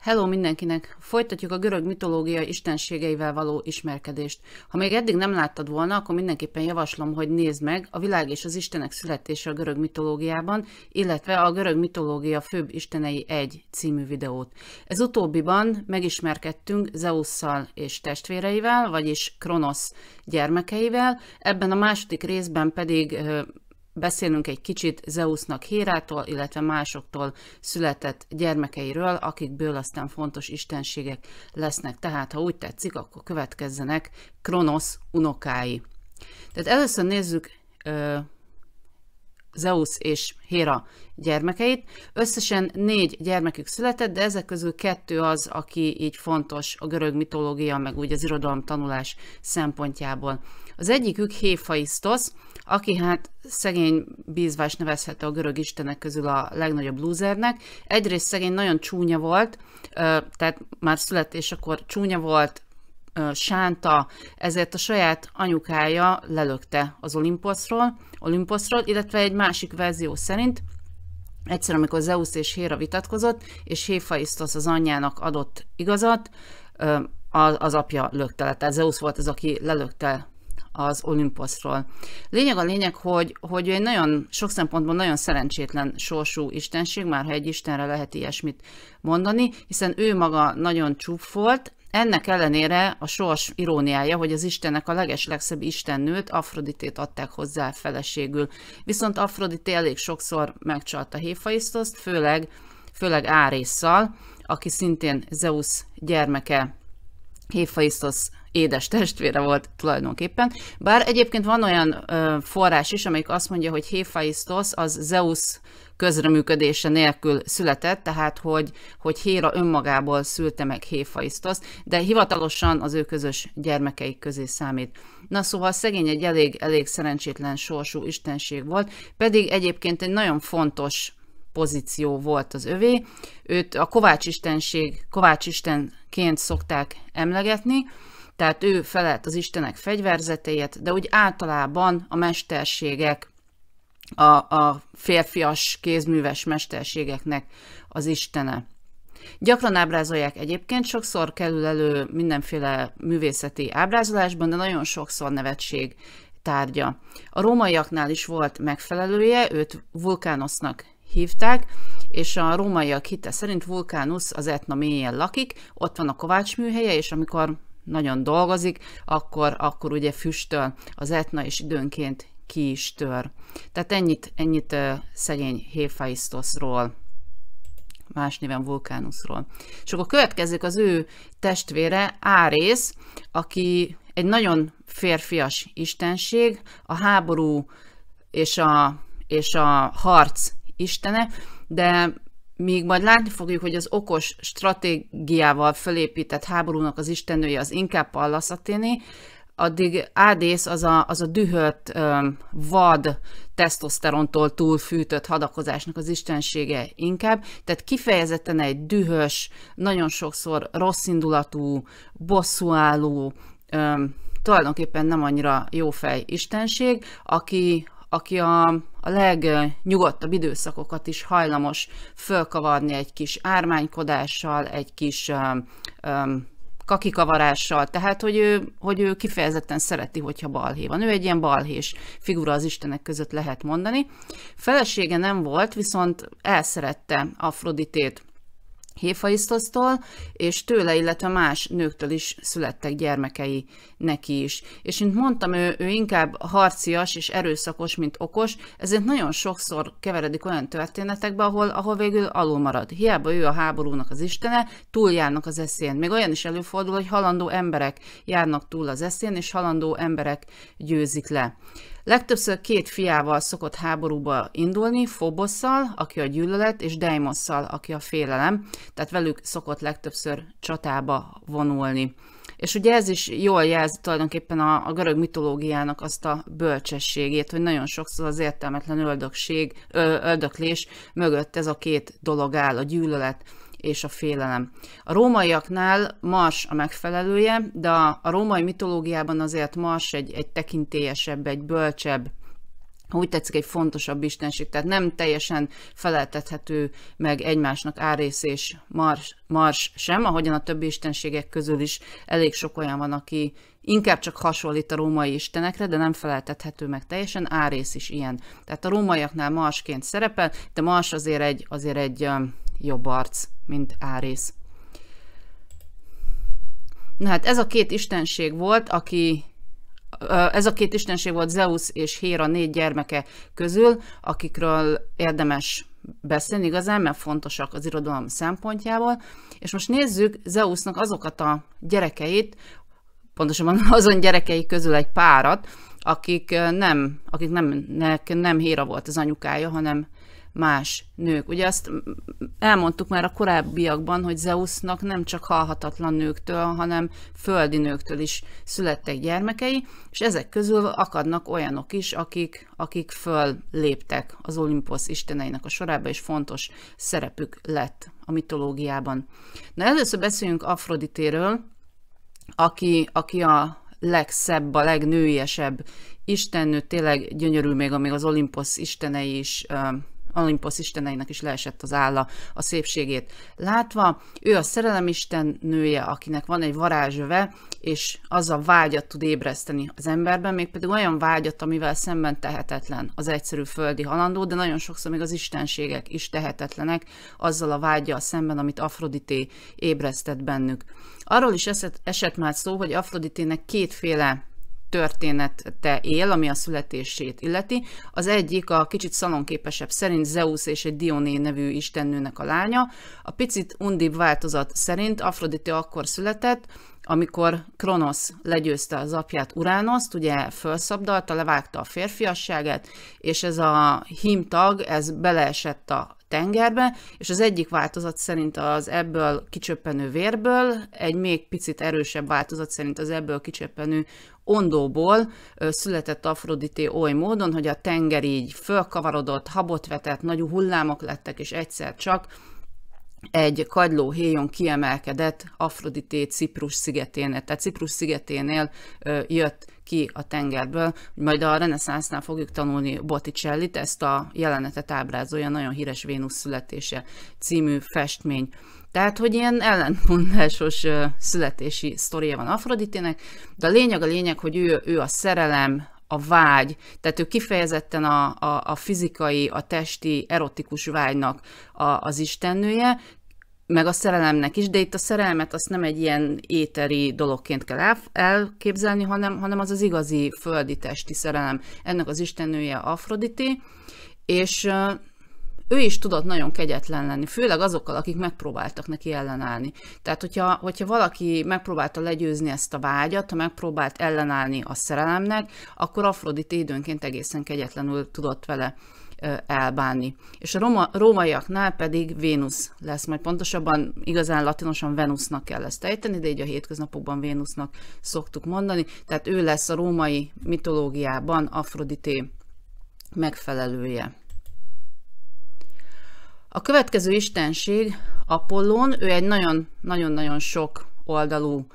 Hello mindenkinek! Folytatjuk a görög mitológia istenségeivel való ismerkedést. Ha még eddig nem láttad volna, akkor mindenképpen javaslom, hogy nézd meg a világ és az istenek születése a görög mitológiában, illetve a görög mitológia főbb istenei egy című videót. Ez utóbbiban megismerkedtünk Zeusszal és testvéreivel, vagyis Kronosz gyermekeivel, ebben a második részben pedig beszélünk egy kicsit Zeusnak Hérától, illetve másoktól született gyermekeiről, akikből aztán fontos istenségek lesznek. Tehát, ha úgy tetszik, akkor következzenek Kronosz unokái. Tehát először nézzük Zeus és Héra gyermekeit. Összesen négy gyermekük született, de ezek közül kettő az, aki így fontos a görög mitológia, meg úgy az irodalom tanulás szempontjából. Az egyikük Héfaisztosz, aki hát szegény bízvás nevezhető a görög istenek közül a legnagyobb lúzernek. Egyrészt szegény nagyon csúnya volt, tehát már születésekor csúnya volt, sánta, ezért a saját anyukája lelökte az Olimposzról, Olimposzról, illetve egy másik verzió szerint egyszer, amikor Zeus és Héra vitatkozott, és Héfaisztosz az anyjának adott igazat, az apja lökte le. Tehát Zeus volt az, aki lelökte az Olimposzról. Lényeg a lényeg, hogy, hogy egy nagyon, sok szempontból nagyon szerencsétlen sorsú istenség, már ha egy istenre lehet ilyesmit mondani, hiszen ő maga nagyon csúfolt, ennek ellenére a sors iróniája, hogy az Istennek a legeslegszebb istennőt, Afroditét adták hozzá feleségül. Viszont Afrodité elég sokszor megcsalta Héfaisztoszt, főleg, főleg Árésszal, aki szintén Zeus gyermeke Héfaisztosz édes testvére volt tulajdonképpen. Bár egyébként van olyan ö, forrás is, amelyik azt mondja, hogy Héfaisztosz az Zeus közreműködése nélkül született, tehát hogy, hogy Héra önmagából szülte meg Héfaisztoszt, de hivatalosan az ő közös gyermekeik közé számít. Na szóval szegény egy elég, elég szerencsétlen sorsú istenség volt, pedig egyébként egy nagyon fontos pozíció volt az övé. Őt a Kovács Istenség, Kovács Istenként szokták emlegetni, tehát ő felelt az Istenek fegyverzetéért, de úgy általában a mesterségek a, a férfias kézműves mesterségeknek az istene. Gyakran ábrázolják egyébként, sokszor kerül elő mindenféle művészeti ábrázolásban, de nagyon sokszor nevetség tárgya. A rómaiaknál is volt megfelelője, őt vulkánosznak hívták, és a rómaiak hite szerint Vulkánusz az Etna mélyén lakik, ott van a kovács műhelye, és amikor nagyon dolgozik, akkor, akkor ugye füstöl az Etna, és időnként ki is tör. Tehát ennyit, ennyit szegény Héfaisztoszról más néven Vulkánuszról. És akkor következik az ő testvére, Árész, aki egy nagyon férfias istenség, a háború és a, és a harc istene, de míg majd látni fogjuk, hogy az okos stratégiával felépített háborúnak az istenője az inkább Pallas Athéné, addig ádész az a, az a dühött, vad, tesztoszterontól túlfűtött hadakozásnak az istensége inkább, tehát kifejezetten egy dühös, nagyon sokszor rosszindulatú, bosszúálló, tulajdonképpen nem annyira jófej istenség, aki, aki a, a legnyugodtabb időszakokat is hajlamos fölkavarni egy kis ármánykodással, egy kis kakikavarással, tehát hogy ő, hogy ő kifejezetten szereti, hogyha balhé van. Ő egy ilyen balhés figura az istenek között lehet mondani. Felesége nem volt, viszont elszerette Afroditét. Héfaisztosztól, és tőle, illetve más nőktől is születtek gyermekei neki is. És mint mondtam, ő, ő inkább harcias és erőszakos, mint okos, ezért nagyon sokszor keveredik olyan történetekbe, ahol, ahol végül alul marad. Hiába ő a háborúnak az istene, túl járnak az eszén. Még olyan is előfordul, hogy halandó emberek járnak túl az eszén, és halandó emberek győzik le. Legtöbbször két fiával szokott háborúba indulni, Fobosszal, aki a gyűlölet, és Deimosszal, aki a félelem, tehát velük szokott legtöbbször csatába vonulni. És ugye ez is jól jelzi tulajdonképpen a, a görög mitológiának azt a bölcsességét, hogy nagyon sokszor az értelmetlen öldökség, ö, öldöklés mögött ez a két dolog áll, a gyűlölet és a félelem. A rómaiaknál Mars a megfelelője, de a római mitológiában azért Mars egy, egy tekintélyesebb, egy bölcsebb, úgy tetszik, egy fontosabb istenség, tehát nem teljesen feleltethető meg egymásnak Árész és Mars, Mars sem, ahogyan a többi istenségek közül is elég sok olyan van, aki inkább csak hasonlít a római istenekre, de nem feleltethető meg teljesen, Árész is ilyen. Tehát a rómaiaknál Marsként szerepel, de Mars azért egy, azért egy jobb arc mint Árész. Na hát ez a két istenség volt, aki ez a két istenség volt Zeus és Héra négy gyermeke közül, akikről érdemes beszélni igazán, mert fontosak az irodalom szempontjából. És most nézzük Zeusnak azokat a gyerekeit, pontosabban azon gyerekei közül egy párat, akik nem, akik nem, nem Héra volt az anyukája, hanem más nők. Ugye azt elmondtuk már a korábbiakban, hogy Zeusnak nem csak halhatatlan nőktől, hanem földi nőktől is születtek gyermekei, és ezek közül akadnak olyanok is, akik, akik föl léptek az Olimposz isteneinek a sorába, és fontos szerepük lett a mitológiában. Na először beszéljünk Afroditéről, aki, aki a legszebb, a legnőiesebb istennő, tényleg gyönyörű még, amíg az Olimposz istenei is Olimposz isteneinek is leesett az álla a szépségét látva. Ő a szerelemisten nője, akinek van egy varázsöve, és az a vágyat tud ébreszteni az emberben, mégpedig olyan vágyat, amivel szemben tehetetlen az egyszerű földi halandó, de nagyon sokszor még az istenségek is tehetetlenek azzal a vágyjal szemben, amit Afrodité ébresztett bennük. Arról is esett, esett már szó, hogy Afroditének kétféle története él, ami a születését illeti. Az egyik a kicsit szalonképesebb szerint Zeus és egy Dioné nevű istennőnek a lánya. A picit undibb változat szerint Afrodite akkor született, amikor Kronosz legyőzte az apját Uránoszt, ugye felszabdalta, levágta a férfiasságát, és ez a hímtag, ez beleesett a tengerbe, és az egyik változat szerint az ebből kicsöppenő vérből, egy még picit erősebb változat szerint az ebből kicsöppenő Ondóból született Afrodité oly módon, hogy a tenger így fölkavarodott, habot vetett, nagy hullámok lettek, és egyszer csak egy kagyló héjon kiemelkedett Afrodité Ciprus szigeténél, tehát Ciprus szigeténél jött ki a tengerből, majd a reneszánsznál fogjuk tanulni botticelli ezt a jelenetet ábrázolja, nagyon híres Vénusz születése című festmény. Tehát, hogy ilyen ellentmondásos születési sztoria van Afroditének, de a lényeg a lényeg, hogy ő, ő a szerelem, a vágy, tehát ő kifejezetten a, a, a fizikai, a testi, erotikus vágynak a, az istennője, meg a szerelemnek is, de itt a szerelmet azt nem egy ilyen éteri dologként kell elképzelni, hanem, hanem az az igazi földi testi szerelem. Ennek az istenője Afroditi, és ő is tudott nagyon kegyetlen lenni, főleg azokkal, akik megpróbáltak neki ellenállni. Tehát, hogyha, hogyha valaki megpróbálta legyőzni ezt a vágyat, ha megpróbált ellenállni a szerelemnek, akkor Afrodit időnként egészen kegyetlenül tudott vele elbánni. És a roma, rómaiaknál pedig Vénusz lesz, majd pontosabban igazán latinosan Venusnak kell ezt ejteni, de így a hétköznapokban Vénusznak szoktuk mondani, tehát ő lesz a római mitológiában Afrodité megfelelője. A következő istenség Apollón, ő egy nagyon-nagyon-nagyon sok oldalú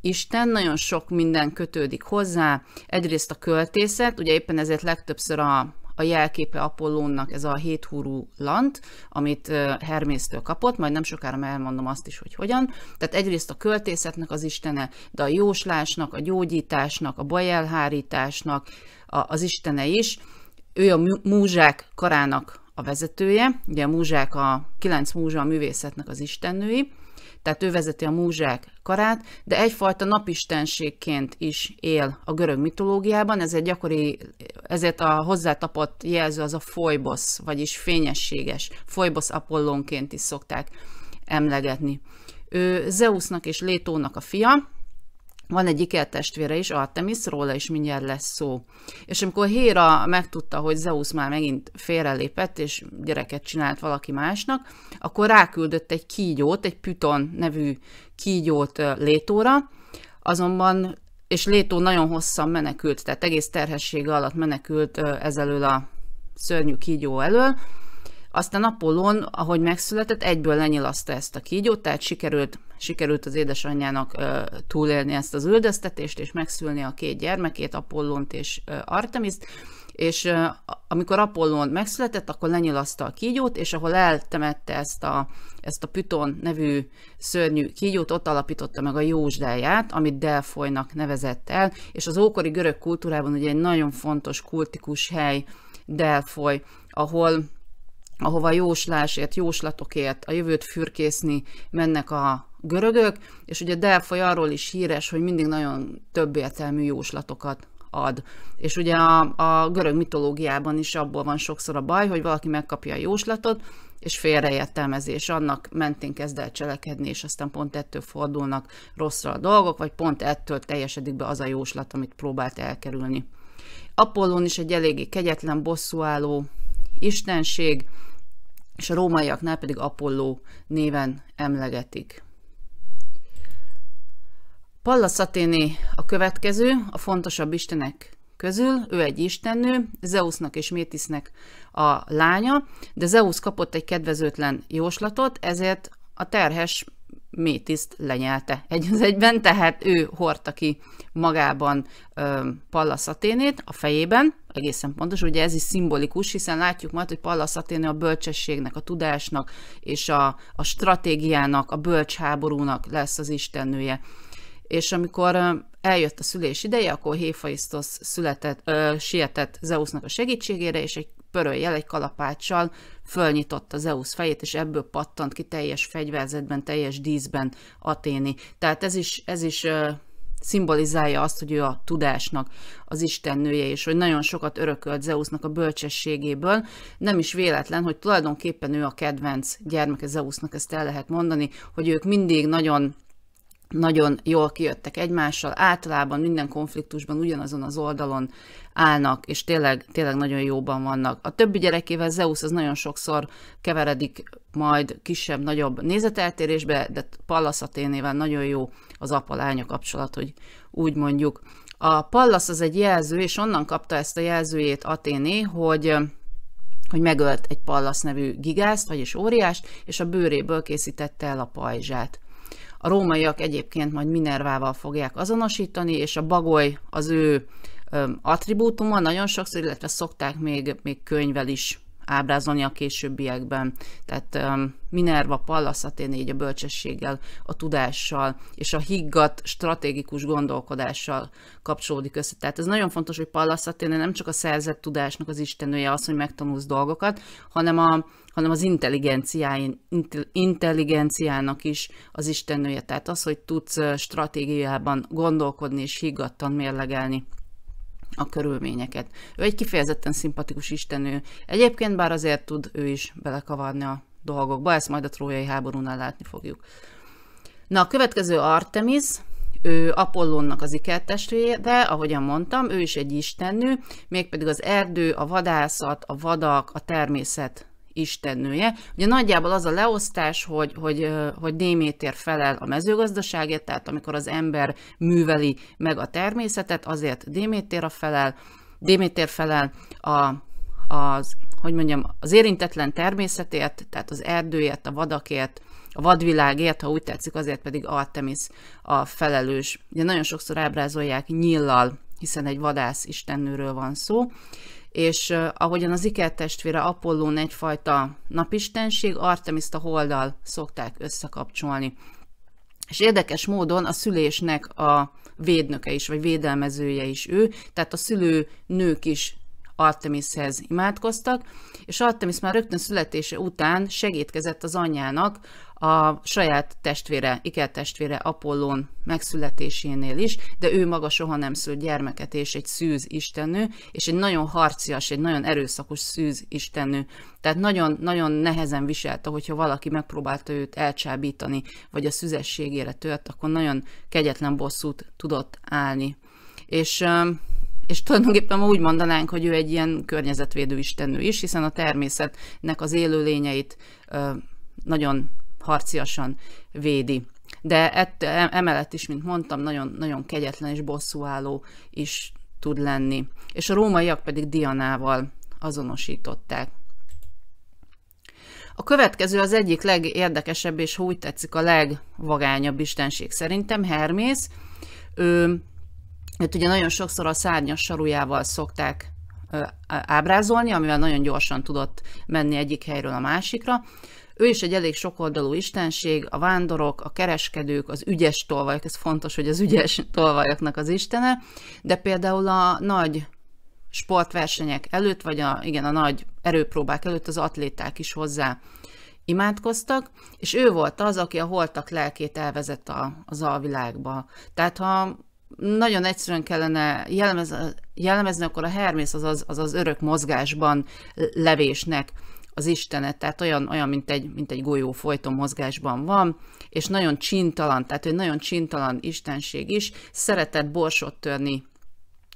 Isten, nagyon sok minden kötődik hozzá, egyrészt a költészet, ugye éppen ezért legtöbbször a, a jelképe Apollónnak ez a héthúrú lant, amit Hermésztől kapott, majd nem sokára elmondom azt is, hogy hogyan. Tehát egyrészt a költészetnek az istene, de a jóslásnak, a gyógyításnak, a bajelhárításnak az istene is. Ő a múzsák karának a vezetője, ugye a múzsák, a kilenc múzsa a művészetnek az istennői, tehát ő vezeti a múzsák karát, de egyfajta napistenségként is él a görög mitológiában, ez egy gyakori, ezért a hozzátapott jelző az a folybosz, vagyis fényességes, folybosz apollónként is szokták emlegetni. Ő Zeusnak és Létónak a fia, van egy ikertestvére is, Artemis, róla is mindjárt lesz szó. És amikor Héra megtudta, hogy Zeus már megint félrelépett, és gyereket csinált valaki másnak, akkor ráküldött egy kígyót, egy Python nevű kígyót Létóra, azonban, és Létó nagyon hosszan menekült, tehát egész terhessége alatt menekült ezelől a szörnyű kígyó elől, aztán Apollon, ahogy megszületett, egyből lenyilaszta ezt a kígyót, tehát sikerült, sikerült az édesanyjának ö, túlélni ezt az üldöztetést, és megszülni a két gyermekét, Apollont és ö, Artemiszt, és ö, amikor Apollon megszületett, akkor lenyilaszta a kígyót, és ahol eltemette ezt a, ezt a Python nevű szörnyű kígyót, ott alapította meg a jósdáját, amit Delfolynak nevezett el, és az ókori görög kultúrában ugye egy nagyon fontos kultikus hely Delfoly, ahol ahova jóslásért, jóslatokért, a jövőt fürkészni mennek a görögök, és ugye Delfoly arról is híres, hogy mindig nagyon több értelmű jóslatokat ad. És ugye a, a görög mitológiában is abból van sokszor a baj, hogy valaki megkapja a jóslatot, és félreértelmezi, és annak mentén kezd el cselekedni, és aztán pont ettől fordulnak rosszra a dolgok, vagy pont ettől teljesedik be az a jóslat, amit próbált elkerülni. Apollón is egy eléggé kegyetlen, bosszúálló istenség, és a rómaiaknál pedig Apolló néven emlegetik. Pallas Athéné a következő, a fontosabb istenek közül, ő egy istennő, Zeusnak és Métisznek a lánya, de Zeus kapott egy kedvezőtlen jóslatot, ezért a terhes Métiszt lenyelte egy az egyben, tehát ő hordta ki magában Pallas a fejében, egészen pontos, ugye ez is szimbolikus, hiszen látjuk majd, hogy Pallaszaténé a bölcsességnek, a tudásnak és a, a stratégiának, a bölcs háborúnak lesz az istennője. És amikor eljött a szülés ideje, akkor Héfaisztosz született, ö, sietett Zeusnak a segítségére, és egy pöröljel egy kalapáccsal fölnyitott az EUSZ fejét, és ebből pattant ki teljes fegyverzetben, teljes díszben Aténi. Tehát ez is, ez is szimbolizálja azt, hogy ő a tudásnak az istennője, és hogy nagyon sokat örökölt Zeusnak a bölcsességéből. Nem is véletlen, hogy tulajdonképpen ő a kedvenc gyermeke Zeusnak, ezt el lehet mondani, hogy ők mindig nagyon nagyon jól kijöttek egymással, általában minden konfliktusban ugyanazon az oldalon állnak, és tényleg, tényleg nagyon jóban vannak. A többi gyerekével Zeus az nagyon sokszor keveredik majd kisebb-nagyobb nézeteltérésbe, de Pallas Athénével nagyon jó az apa-lánya kapcsolat, hogy úgy mondjuk. A Pallas az egy jelző, és onnan kapta ezt a jelzőjét Aténé, hogy hogy megölt egy Pallas nevű gigászt, vagyis óriást, és a bőréből készítette el a pajzsát. A rómaiak egyébként majd Minervával fogják azonosítani, és a bagoly az ő attribútuma nagyon sokszor, illetve szokták még, még könyvel is ábrázolni a későbbiekben. Tehát um, Minerva Pallas így a bölcsességgel, a tudással és a higgadt stratégikus gondolkodással kapcsolódik össze. Tehát ez nagyon fontos, hogy Pallas Athéné nem csak a szerzett tudásnak az istenője az, hogy megtanulsz dolgokat, hanem, a, hanem az intelligenciáin, intelligenciának is az istenője. Tehát az, hogy tudsz uh, stratégiában gondolkodni és higgadtan mérlegelni a körülményeket. Ő egy kifejezetten szimpatikus istenő. Egyébként bár azért tud ő is belekavarni a dolgokba, ezt majd a trójai háborúnál látni fogjuk. Na, a következő Artemis, ő Apollonnak az de ahogyan mondtam, ő is egy istennő, mégpedig az erdő, a vadászat, a vadak, a természet istennője. Ugye nagyjából az a leosztás, hogy, hogy, hogy Déméter felel a mezőgazdaságért, tehát amikor az ember műveli meg a természetet, azért Déméter a felel, Déméter felel a, az, hogy mondjam, az érintetlen természetért, tehát az erdőért, a vadakért, a vadvilágért, ha úgy tetszik, azért pedig Artemis a felelős. Ugye nagyon sokszor ábrázolják nyillal, hiszen egy vadász istennőről van szó és ahogyan az Iker testvére Apollón egyfajta napistenség, artemis a holdal szokták összekapcsolni. És érdekes módon a szülésnek a védnöke is, vagy védelmezője is ő, tehát a szülő nők is Artemishez imádkoztak, és Artemis már rögtön születése után segítkezett az anyjának a saját testvére, Iker testvére Apollón megszületésénél is, de ő maga soha nem szült gyermeket, és egy szűz istenő, és egy nagyon harcias, egy nagyon erőszakos szűz istenő. Tehát nagyon-nagyon nehezen viselte, hogyha valaki megpróbálta őt elcsábítani, vagy a szüzességére tört, akkor nagyon kegyetlen bosszút tudott állni. És és tulajdonképpen úgy mondanánk, hogy ő egy ilyen környezetvédő istenő is, hiszen a természetnek az élőlényeit nagyon harciasan védi. De ett, e- emellett is, mint mondtam, nagyon, nagyon kegyetlen és bosszúálló is tud lenni. És a rómaiak pedig Dianával azonosították. A következő az egyik legérdekesebb, és úgy tetszik, a legvagányabb istenség szerintem, Hermész. Ő, őt ugye nagyon sokszor a szárnyas sarujával szokták ábrázolni, amivel nagyon gyorsan tudott menni egyik helyről a másikra. Ő is egy elég sokoldalú istenség, a vándorok, a kereskedők, az ügyes tolvajok, ez fontos, hogy az ügyes tolvajoknak az istene, de például a nagy sportversenyek előtt, vagy a, igen, a nagy erőpróbák előtt az atléták is hozzá imádkoztak, és ő volt az, aki a holtak lelkét elvezett a, az alvilágba. Tehát ha nagyon egyszerűen kellene jellemez, jellemezni, akkor a Hermész az az, az az örök mozgásban levésnek az Istenet, tehát olyan, olyan mint, egy, mint egy golyó folyton mozgásban van, és nagyon csintalan, tehát egy nagyon csintalan istenség is, szeretett borsot törni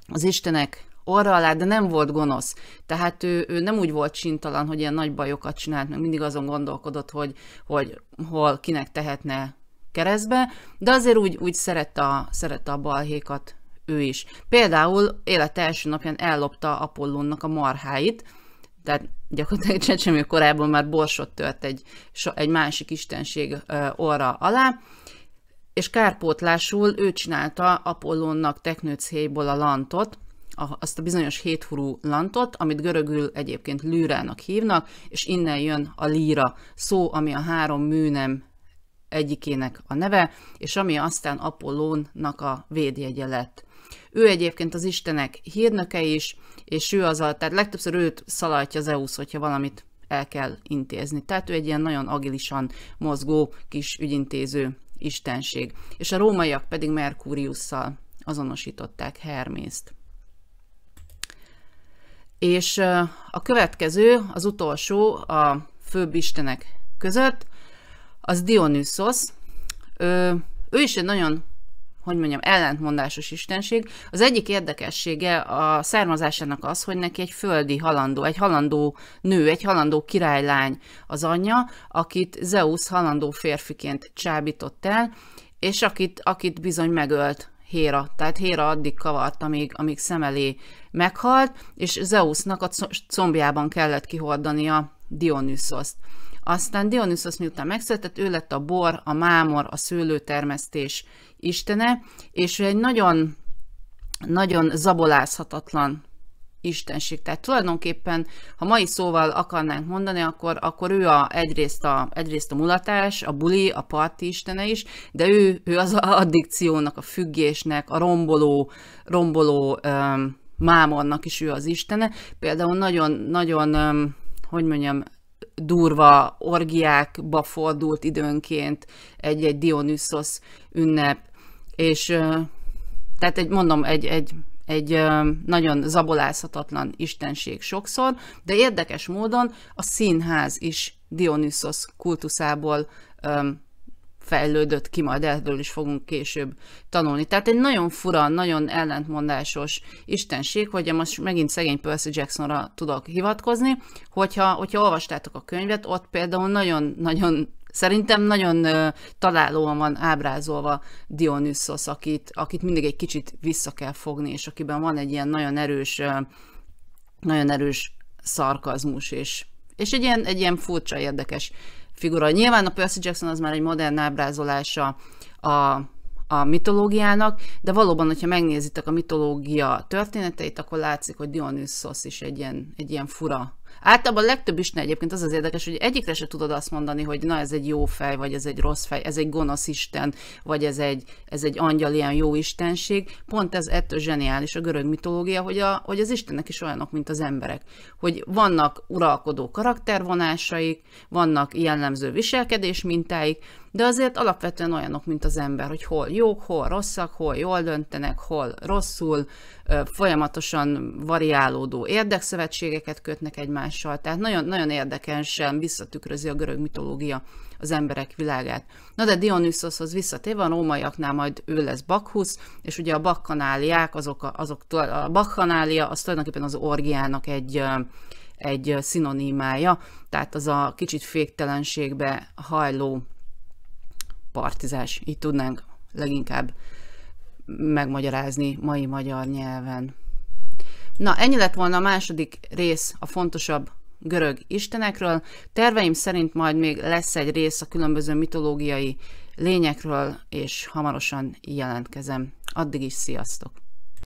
az Istenek orra alá, de nem volt gonosz. Tehát ő, ő nem úgy volt csintalan, hogy ilyen nagy bajokat csinált, meg mindig azon gondolkodott, hogy, hogy hol kinek tehetne keresztbe, de azért úgy, úgy szerette, a, szerette a balhékat ő is. Például élete első napján ellopta Apollónnak a marháit, tehát gyakorlatilag csecsemő korában már borsot tört egy, egy másik istenség orra alá, és kárpótlásul ő csinálta Apollónnak teknőcéjból a lantot, azt a bizonyos hétfurú lantot, amit görögül egyébként lűrának hívnak, és innen jön a líra szó, ami a három műnem egyikének a neve, és ami aztán Apollónnak a védjegye lett. Ő egyébként az Istenek hírnöke is, és ő az a, tehát legtöbbször őt szaladja Zeus, hogyha valamit el kell intézni. Tehát ő egy ilyen nagyon agilisan mozgó kis ügyintéző istenség. És a rómaiak pedig Merkúriusszal azonosították Hermészt. És a következő, az utolsó a főbb istenek között, az Dionysos. Ő, ő is egy nagyon hogy mondjam, ellentmondásos istenség. Az egyik érdekessége a származásának az, hogy neki egy földi halandó, egy halandó nő, egy halandó királylány az anyja, akit Zeus halandó férfiként csábított el, és akit, akit bizony megölt Héra. Tehát Héra addig kavart, amíg, amíg szem elé meghalt, és Zeusnak a combjában kellett kihordania Dionysoszt. Aztán Dionysos miután megszületett, ő lett a bor, a mámor, a szőlőtermesztés istene, és ő egy nagyon, nagyon zabolázhatatlan istenség. Tehát tulajdonképpen, ha mai szóval akarnánk mondani, akkor, akkor ő a, egyrészt, a, egyrészt a mulatás, a buli, a parti istene is, de ő, ő az a addikciónak, a függésnek, a romboló, romboló um, mámornak is ő az istene. Például nagyon, nagyon um, hogy mondjam, durva orgiákba fordult időnként egy-egy Dionysos ünnep, és tehát egy, mondom, egy, egy, egy nagyon zabolázhatatlan istenség sokszor, de érdekes módon a színház is Dionysos kultuszából fejlődött ki, majd erről is fogunk később tanulni. Tehát egy nagyon fura, nagyon ellentmondásos istenség, hogy most megint szegény Percy Jacksonra tudok hivatkozni, hogyha, hogyha olvastátok a könyvet, ott például nagyon-nagyon Szerintem nagyon találóan van ábrázolva Dionysos, akit, akit mindig egy kicsit vissza kell fogni, és akiben van egy ilyen nagyon erős, nagyon erős szarkazmus, és, és egy, ilyen, egy ilyen furcsa, érdekes figura. Nyilván a Percy Jackson az már egy modern ábrázolása a a mitológiának, de valóban, hogyha megnézitek a mitológia történeteit, akkor látszik, hogy Dionysos is egy ilyen, egy ilyen fura Általában a legtöbb Isten egyébként az az érdekes, hogy egyikre se tudod azt mondani, hogy na ez egy jó fej, vagy ez egy rossz fej, ez egy gonosz Isten, vagy ez egy, ez egy angyal, ilyen jó istenség. Pont ez ettől zseniális a görög mitológia, hogy, a, hogy az Istenek is olyanok, mint az emberek. Hogy vannak uralkodó karaktervonásaik, vannak jellemző viselkedés mintáik, de azért alapvetően olyanok, mint az ember, hogy hol jók, hol rosszak, hol jól döntenek, hol rosszul, folyamatosan variálódó érdekszövetségeket kötnek egymáshoz, egymással. Tehát nagyon-nagyon érdekesen visszatükrözi a görög mitológia az emberek világát. Na de Dionysoshoz visszatérve, a rómaiaknál majd ő lesz Bakhusz, és ugye a bakkanáliák, azok, azok, a bakkanália az tulajdonképpen az orgiának egy, egy szinonimája, tehát az a kicsit féktelenségbe hajló partizás, így tudnánk leginkább megmagyarázni mai magyar nyelven. Na, ennyi lett volna a második rész a fontosabb görög istenekről. Terveim szerint majd még lesz egy rész a különböző mitológiai lényekről, és hamarosan jelentkezem. Addig is sziasztok!